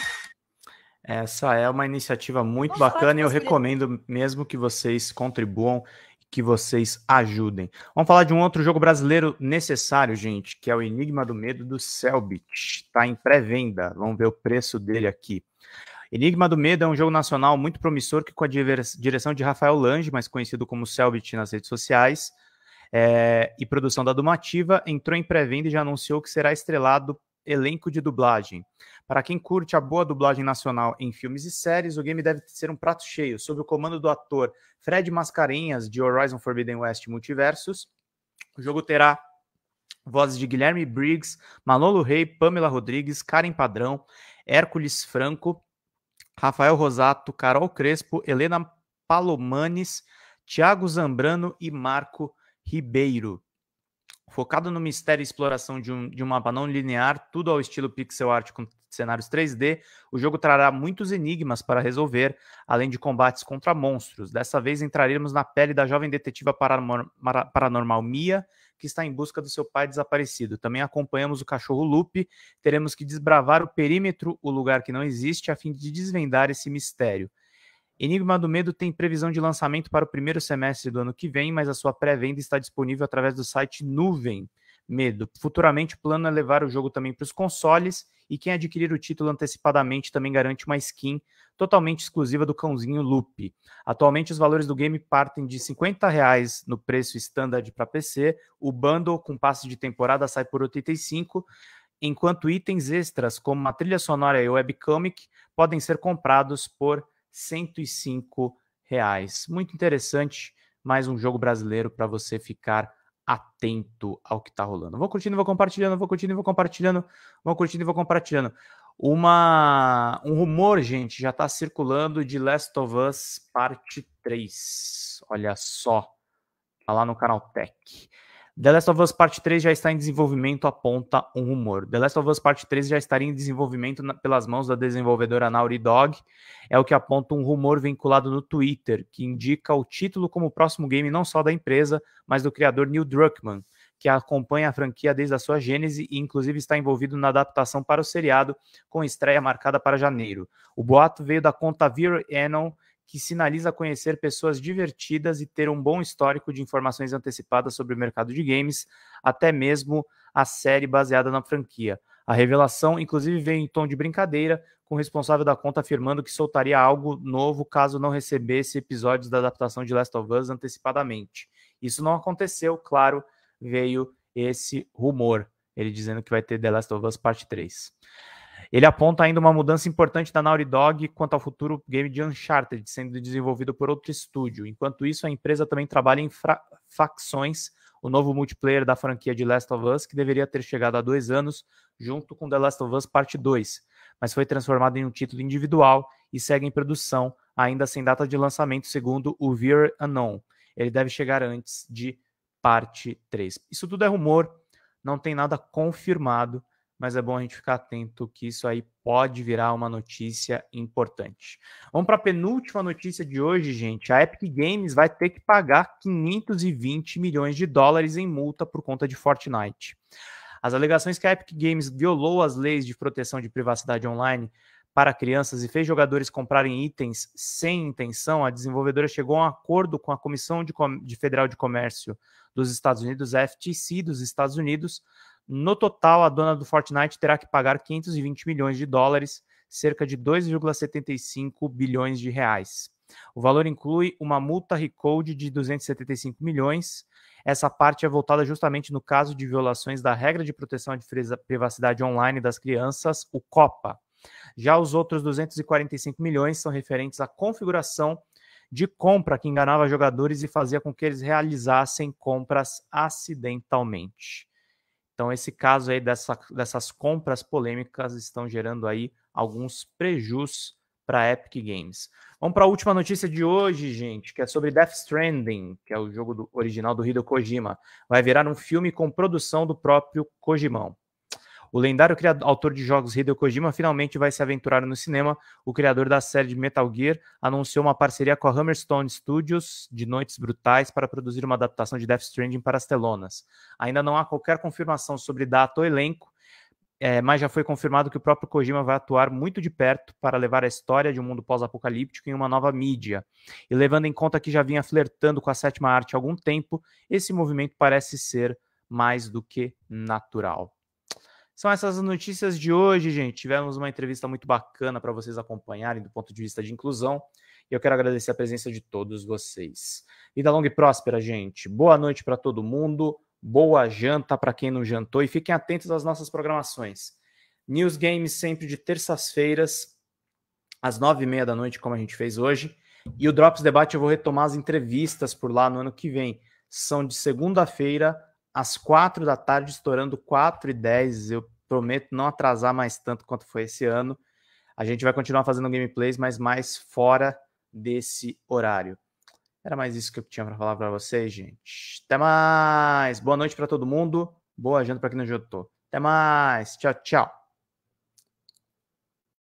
Essa é uma iniciativa muito bacana e eu recomendo mesmo que vocês contribuam que vocês ajudem. Vamos falar de um outro jogo brasileiro necessário, gente, que é o Enigma do Medo do Selbit. Está em pré-venda. Vamos ver o preço dele aqui. Enigma do Medo é um jogo nacional muito promissor que, com a direção de Rafael Lange, mais conhecido como Selbit nas redes sociais, é, e produção da Dumativa entrou em pré-venda e já anunciou que será estrelado elenco de dublagem. Para quem curte a boa dublagem nacional em filmes e séries, o game deve ser um prato cheio, sob o comando do ator Fred Mascarenhas, de Horizon Forbidden West Multiversos. O jogo terá vozes de Guilherme Briggs, Manolo Rey, Pamela Rodrigues, Karen Padrão, Hércules Franco, Rafael Rosato, Carol Crespo, Helena Palomanes, Thiago Zambrano e Marco Ribeiro. Focado no mistério e exploração de um, de um mapa não linear, tudo ao estilo pixel art com cenários 3D, o jogo trará muitos enigmas para resolver, além de combates contra monstros. Dessa vez entraremos na pele da jovem detetiva paranormal Mia, que está em busca do seu pai desaparecido. Também acompanhamos o cachorro Lupe, teremos que desbravar o perímetro, o lugar que não existe, a fim de desvendar esse mistério. Enigma do Medo tem previsão de lançamento para o primeiro semestre do ano que vem, mas a sua pré-venda está disponível através do site Nuvem Medo. Futuramente, o plano é levar o jogo também para os consoles e quem adquirir o título antecipadamente também garante uma skin totalmente exclusiva do cãozinho Loop. Atualmente, os valores do game partem de R$ 50,00 no preço standard para PC, o bundle com passe de temporada sai por R$ 85,00, enquanto itens extras como uma trilha sonora e webcomic podem ser comprados por R$ 105 reais. Muito interessante, mais um jogo brasileiro para você ficar atento ao que está rolando. Vou curtindo, vou compartilhando, vou curtindo, vou compartilhando, vou curtindo, vou compartilhando. Uma um rumor, gente, já está circulando de Last of Us Parte 3. Olha só, tá lá no canal Tech. The Last of Us Part 3 já está em desenvolvimento, aponta um rumor. The Last of Us Part 3 já estaria em desenvolvimento na, pelas mãos da desenvolvedora Naughty Dog, é o que aponta um rumor vinculado no Twitter, que indica o título como próximo game não só da empresa, mas do criador Neil Druckmann, que acompanha a franquia desde a sua gênese e inclusive está envolvido na adaptação para o seriado, com estreia marcada para janeiro. O boato veio da conta Vir Anon, que sinaliza conhecer pessoas divertidas e ter um bom histórico de informações antecipadas sobre o mercado de games, até mesmo a série baseada na franquia. A revelação, inclusive, veio em tom de brincadeira, com o responsável da conta afirmando que soltaria algo novo caso não recebesse episódios da adaptação de Last of Us antecipadamente. Isso não aconteceu, claro, veio esse rumor, ele dizendo que vai ter The Last of Us Parte 3. Ele aponta ainda uma mudança importante da Naughty Dog quanto ao futuro game de Uncharted, sendo desenvolvido por outro estúdio. Enquanto isso, a empresa também trabalha em facções, o novo multiplayer da franquia de Last of Us, que deveria ter chegado há dois anos, junto com The Last of Us Parte 2, mas foi transformado em um título individual e segue em produção, ainda sem data de lançamento, segundo o Veer Anon. Ele deve chegar antes de parte 3. Isso tudo é rumor, não tem nada confirmado mas é bom a gente ficar atento que isso aí pode virar uma notícia importante. Vamos para a penúltima notícia de hoje, gente. A Epic Games vai ter que pagar 520 milhões de dólares em multa por conta de Fortnite. As alegações que a Epic Games violou as leis de proteção de privacidade online para crianças e fez jogadores comprarem itens sem intenção, a desenvolvedora chegou a um acordo com a Comissão de, Federal de Comércio dos Estados Unidos, a FTC dos Estados Unidos, no total, a dona do Fortnite terá que pagar 520 milhões de dólares, cerca de 2,75 bilhões de reais. O valor inclui uma multa recode de 275 milhões. Essa parte é voltada justamente no caso de violações da regra de proteção de privacidade online das crianças, o COPA. Já os outros 245 milhões são referentes à configuração de compra que enganava jogadores e fazia com que eles realizassem compras acidentalmente. Então, esse caso aí dessa, dessas compras polêmicas estão gerando aí alguns prejus para Epic Games. Vamos para a última notícia de hoje, gente, que é sobre Death Stranding, que é o jogo do, original do Hideo Kojima. Vai virar um filme com produção do próprio Kojimão. O lendário criador, autor de jogos Hideo Kojima finalmente vai se aventurar no cinema. O criador da série de Metal Gear anunciou uma parceria com a Hammerstone Studios de Noites Brutais para produzir uma adaptação de Death Stranding para as telonas. Ainda não há qualquer confirmação sobre data ou elenco, é, mas já foi confirmado que o próprio Kojima vai atuar muito de perto para levar a história de um mundo pós-apocalíptico em uma nova mídia. E levando em conta que já vinha flertando com a sétima arte há algum tempo, esse movimento parece ser mais do que natural. São essas notícias de hoje, gente. Tivemos uma entrevista muito bacana para vocês acompanharem do ponto de vista de inclusão. E eu quero agradecer a presença de todos vocês. Vida longa e próspera, gente. Boa noite para todo mundo. Boa janta para quem não jantou. E fiquem atentos às nossas programações. News Games sempre de terças-feiras, às nove e meia da noite, como a gente fez hoje. E o Drops Debate eu vou retomar as entrevistas por lá no ano que vem. São de segunda-feira às quatro da tarde, estourando quatro e dez Eu prometo não atrasar mais tanto quanto foi esse ano. A gente vai continuar fazendo gameplays, mas mais fora desse horário. Era mais isso que eu tinha para falar para vocês, gente. Até mais. Boa noite para todo mundo. Boa janta para quem não jantou. Até mais. Tchau, tchau.